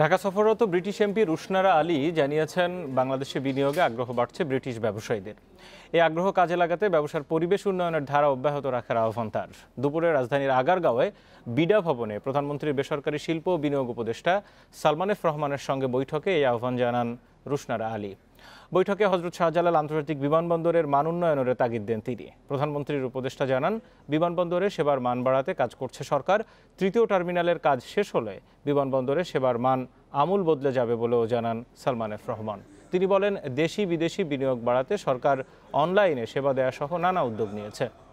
ঢাকা সফররত British MP Rushnara Ali জানিয়েছেন বাংলাদেশে বিনিয়োগে আগ্রহ বাড়ছে ব্রিটিশ ব্যবসায়ীদের এই আগ্রহ কাজে লাগাতে ব্যবসার পরিবেশ উন্নয়নের ধারা অব্যাহত রাখার আহ্বান তার দুপুরে রাজধানীর আগারগাঁওয়ে বিডা ভবনে প্রধানমন্ত্রীর বেসরকারি শিল্প ও বিনিয়োগ উপদেষ্টা সালমানেফ রহমানের সঙ্গে বৈঠকে এই আহ্বান জানান রুশনারা আলী বৈঠকে হজরত শাহজালাল আন্তর্জাতিক বিমানবন্দরের মান উন্নয়নের তাগিদ দেন তিনি প্রধানমন্ত্রীর উপদেষ্টা জানান বিমানবন্দরে সেবার মান বাড়াতে কাজ করছে সরকার তৃতীয় টার্মিনালের কাজ শেষ হলে বিমানবন্দরে সেবার মান আমূল বদলে যাবে বলেও জানান সালমান এফ রহমান তিনি বলেন দেশি বিদেশি বিনিয়োগ বাড়াতে সরকার অনলাইনে সেবা দেয়া সহ নানা উদ্যোগ নিয়েছে